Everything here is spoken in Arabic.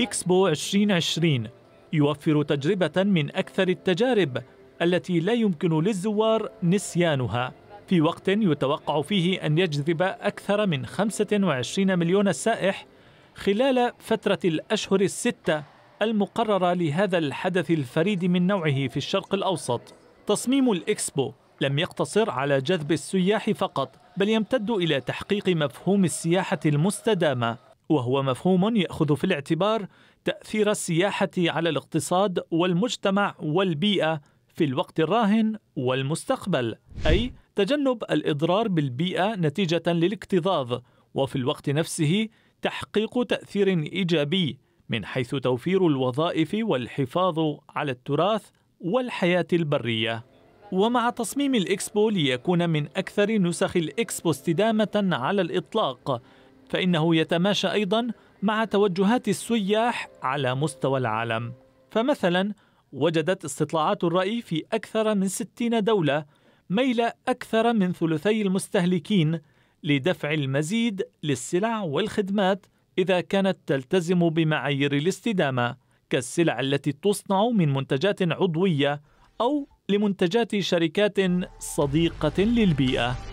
إكسبو 2020 يوفر تجربة من أكثر التجارب التي لا يمكن للزوار نسيانها في وقت يتوقع فيه أن يجذب أكثر من 25 مليون سائح خلال فترة الأشهر الستة المقررة لهذا الحدث الفريد من نوعه في الشرق الأوسط تصميم الإكسبو لم يقتصر على جذب السياح فقط بل يمتد إلى تحقيق مفهوم السياحة المستدامة وهو مفهوم ياخذ في الاعتبار تاثير السياحه على الاقتصاد والمجتمع والبيئه في الوقت الراهن والمستقبل اي تجنب الاضرار بالبيئه نتيجه للاكتظاظ وفي الوقت نفسه تحقيق تاثير ايجابي من حيث توفير الوظائف والحفاظ على التراث والحياه البريه ومع تصميم الاكسبو ليكون من اكثر نسخ الاكسبو استدامه على الاطلاق فإنه يتماشى أيضا مع توجهات السياح على مستوى العالم فمثلا وجدت استطلاعات الرأي في أكثر من 60 دولة ميل أكثر من ثلثي المستهلكين لدفع المزيد للسلع والخدمات إذا كانت تلتزم بمعايير الاستدامة كالسلع التي تصنع من منتجات عضوية أو لمنتجات شركات صديقة للبيئة